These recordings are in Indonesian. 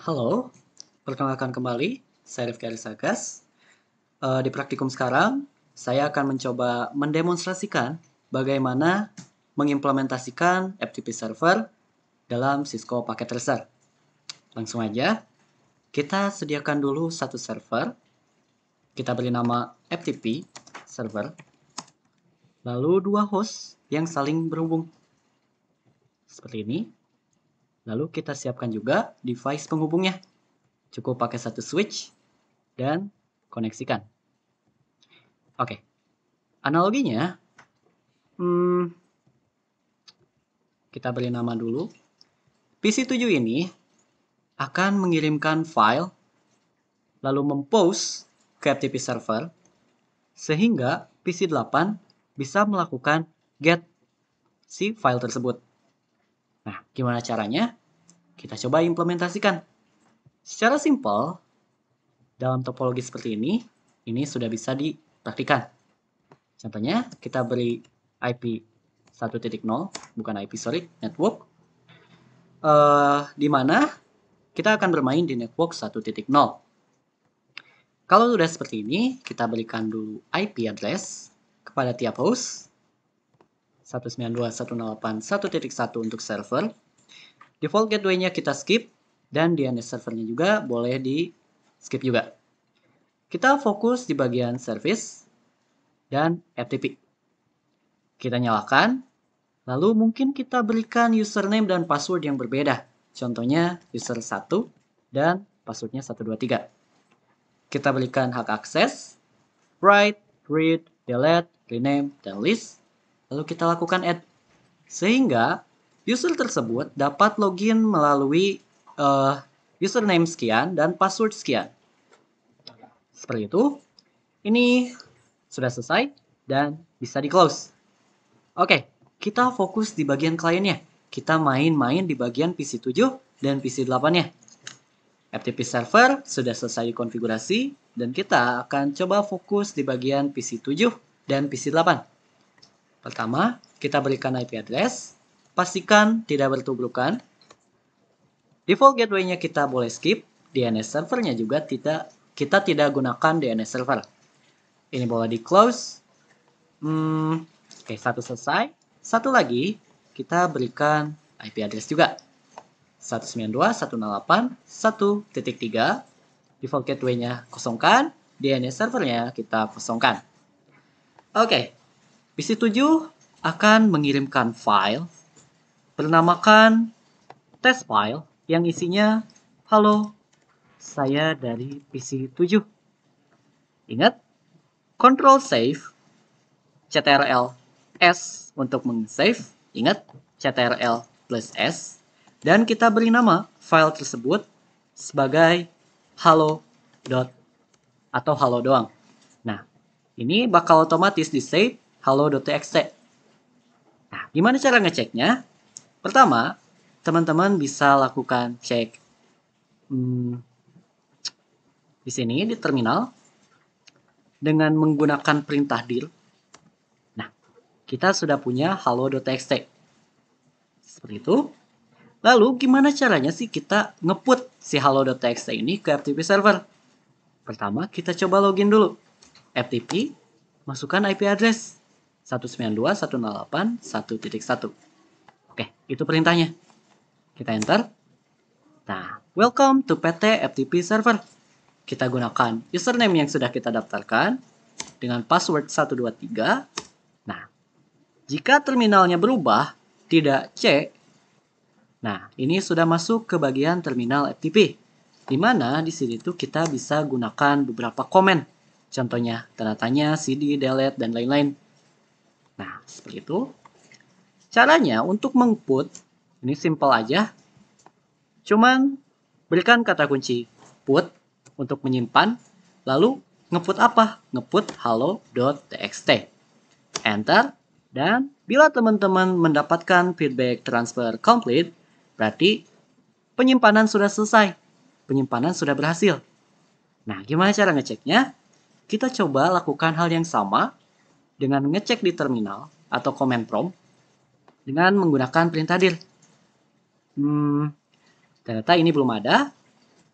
Halo, perkenalkan kembali, saya Rifki Arisagas. Uh, di praktikum sekarang, saya akan mencoba mendemonstrasikan bagaimana mengimplementasikan FTP server dalam Cisco Packet Tracer. Langsung aja, kita sediakan dulu satu server. Kita beri nama FTP server. Lalu dua host yang saling berhubung. Seperti ini. Lalu kita siapkan juga device penghubungnya. Cukup pakai satu switch dan koneksikan. Oke, analoginya hmm, kita beri nama dulu. PC7 ini akan mengirimkan file lalu mempost ke FTP server sehingga PC8 bisa melakukan get si file tersebut. Nah, gimana caranya? Kita coba implementasikan. Secara simpel, dalam topologi seperti ini, ini sudah bisa dipraktikan. Contohnya, kita beri IP 1.0, bukan IP, sorry, network, uh, di mana kita akan bermain di network 1.0. Kalau sudah seperti ini, kita berikan dulu IP address kepada tiap host, 192.168.1.1 untuk server. Default gateway-nya kita skip dan DNS servernya juga boleh di skip juga. Kita fokus di bagian service dan FTP. Kita nyalakan, lalu mungkin kita berikan username dan password yang berbeda. Contohnya user 1 dan passwordnya 123 kita berikan hak akses, write, read, delete, rename, dan list. Lalu kita lakukan add sehingga user tersebut dapat login melalui uh, username sekian dan password sekian. Seperti itu. Ini sudah selesai dan bisa di close. Oke, kita fokus di bagian kliennya. Kita main-main di bagian PC7 dan PC8-nya. FTP server sudah selesai dikonfigurasi dan kita akan coba fokus di bagian PC7 dan PC8. Pertama, kita berikan IP address. Pastikan tidak bertubrukan. Default gateway-nya kita boleh skip. DNS servernya juga tidak kita tidak gunakan DNS server. Ini boleh di close. Hmm, Oke, okay, satu selesai. Satu lagi, kita berikan IP address juga. 192.168.1.3 Default gateway-nya kosongkan, DNS servernya kita kosongkan. Oke, okay, PC7 akan mengirimkan file bernamakan test file yang isinya halo saya dari PC7. Ingat, control save CTRL S untuk meng-save. Ingat, CTRL plus S. Dan kita beri nama file tersebut sebagai halo dot atau halo doang. Nah, ini bakal otomatis di save hello.txt. Nah, gimana cara ngeceknya? Pertama, teman-teman bisa lakukan cek hmm, di sini di terminal dengan menggunakan perintah dir. Nah, kita sudah punya hello.txt. Seperti itu. Lalu gimana caranya sih kita ngeput si hello.txt ini ke FTP server? Pertama, kita coba login dulu. FTP, masukkan IP address. 192.168.1.1. Oke, itu perintahnya. Kita enter. Nah, welcome to PT FTP server. Kita gunakan username yang sudah kita daftarkan dengan password 123. Nah, jika terminalnya berubah, tidak C. Nah, ini sudah masuk ke bagian terminal FTP. Di mana di sini tuh kita bisa gunakan beberapa komen. Contohnya, tanda tanya, CD, delete, dan lain-lain seperti itu. Caranya untuk mengput, ini simple aja. Cuman berikan kata kunci put untuk menyimpan, lalu ngeput apa? Ngeput hello.txt. Enter, dan bila teman-teman mendapatkan feedback transfer complete, berarti penyimpanan sudah selesai. Penyimpanan sudah berhasil. Nah, gimana cara ngeceknya? Kita coba lakukan hal yang sama dengan ngecek di terminal atau command prompt dengan menggunakan perintah dir. Hmm, ternyata ini belum ada,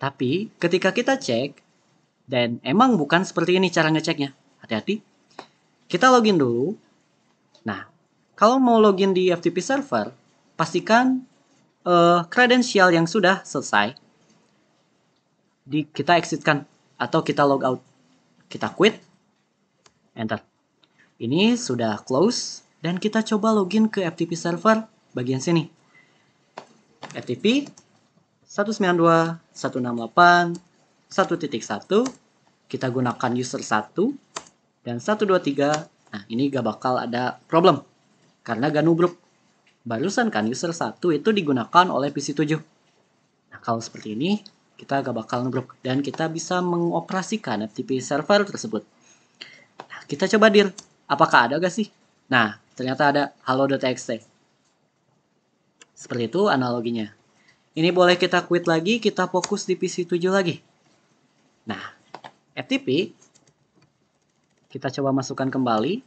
tapi ketika kita cek, dan emang bukan seperti ini cara ngeceknya. Hati-hati. Kita login dulu. Nah, kalau mau login di FTP server, pastikan uh, yang sudah selesai. Di, kita exitkan atau kita logout, Kita quit. Enter. Ini sudah close dan kita coba login ke FTP server bagian sini. FTP 192.168.1.1 kita gunakan user 1 dan 123. Nah, ini gak bakal ada problem karena gak nubruk. Barusan kan user 1 itu digunakan oleh PC7. Nah, kalau seperti ini, kita gak bakal nubruk dan kita bisa mengoperasikan FTP server tersebut. Nah, kita coba dir Apakah ada gak sih? Nah, ternyata ada halo.txt. Seperti itu analoginya. Ini boleh kita quit lagi, kita fokus di PC7 lagi. Nah, FTP kita coba masukkan kembali.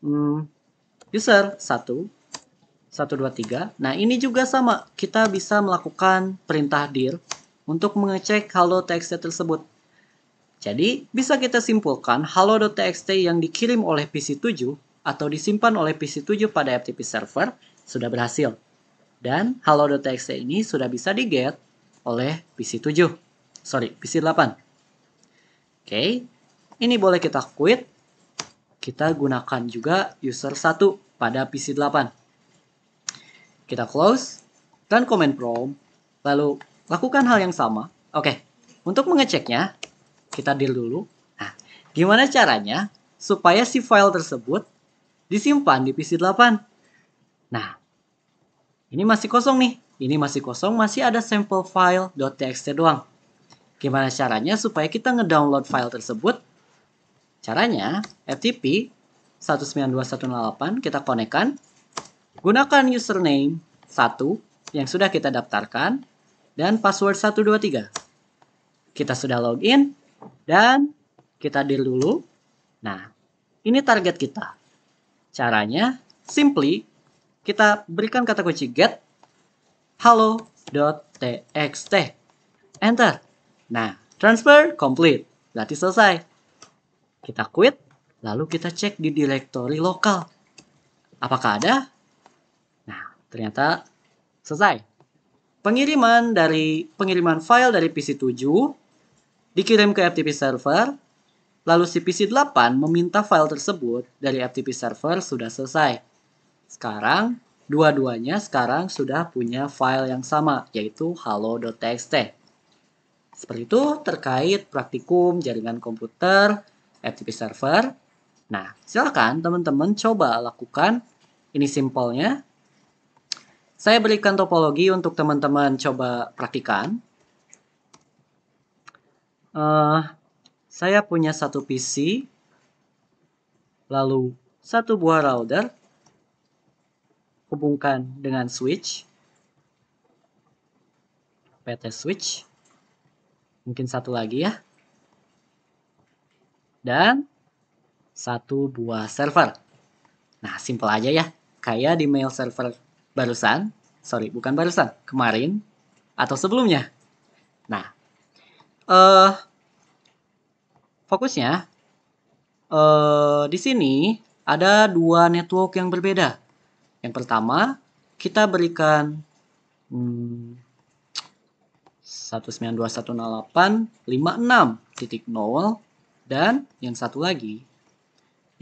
Hmm, user 1, 1, 2, 3. Nah, ini juga sama. Kita bisa melakukan perintah dir untuk mengecek halo tersebut. Jadi, bisa kita simpulkan halo.txt yang dikirim oleh PC7 atau disimpan oleh PC7 pada FTP server sudah berhasil. Dan halo.txt ini sudah bisa diget oleh PC7. Sorry, PC8. Oke, okay. ini boleh kita quit. Kita gunakan juga user 1 pada PC8 kita close, dan command prompt, lalu lakukan hal yang sama. Oke, okay. untuk mengeceknya, kita deal dulu. Nah, gimana caranya supaya si file tersebut disimpan di PC 8? Nah, ini masih kosong nih. Ini masih kosong, masih ada sampel file.txt doang. Gimana caranya supaya kita ngedownload file tersebut? Caranya, FTP 192.168 kita konekkan. Gunakan username 1 yang sudah kita daftarkan dan password 123. Kita sudah login, dan kita deal dulu. Nah, ini target kita. Caranya, simply, kita berikan kata kunci get hello.txt. Enter. Nah, transfer complete. Berarti selesai. Kita quit, lalu kita cek di directory lokal. Apakah ada? Nah, ternyata selesai. Pengiriman dari pengiriman file dari PC7 dikirim ke FTP server, lalu si PC 8 meminta file tersebut dari FTP server sudah selesai. Sekarang, dua-duanya sekarang sudah punya file yang sama, yaitu hello.txt. Seperti itu terkait praktikum jaringan komputer FTP server. Nah, silakan teman-teman coba lakukan ini simpelnya. Saya berikan topologi untuk teman-teman coba praktikan uh, saya punya satu PC, lalu satu buah router, hubungkan dengan switch, PT switch, mungkin satu lagi ya, dan satu buah server. Nah, simple aja ya. Kayak di mail server barusan, sorry, bukan barusan, kemarin atau sebelumnya. Nah, uh, fokusnya uh, di sini ada dua network yang berbeda. Yang pertama, kita berikan hmm, nol dan yang satu lagi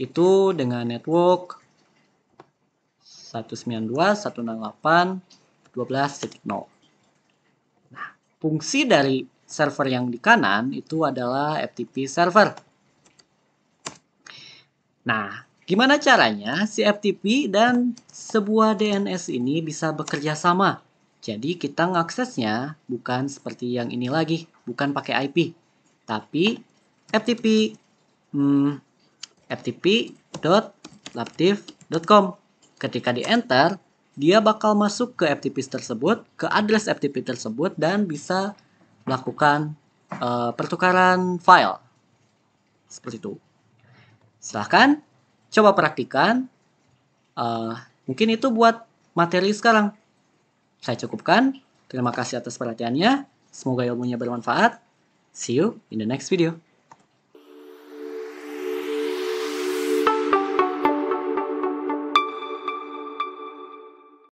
itu dengan network 192.168.12.0. Nah, fungsi dari server yang di kanan itu adalah FTP server. Nah, gimana caranya si FTP dan sebuah DNS ini bisa bekerja sama? Jadi kita ngaksesnya bukan seperti yang ini lagi, bukan pakai IP, tapi FTP hmm, ftp.laptiv.com. Ketika di enter, dia bakal masuk ke FTP tersebut, ke address FTP tersebut dan bisa melakukan uh, pertukaran file. Seperti itu. Silahkan coba praktikan. Uh, mungkin itu buat materi sekarang. Saya cukupkan. Terima kasih atas perhatiannya. Semoga ilmunya bermanfaat. See you in the next video.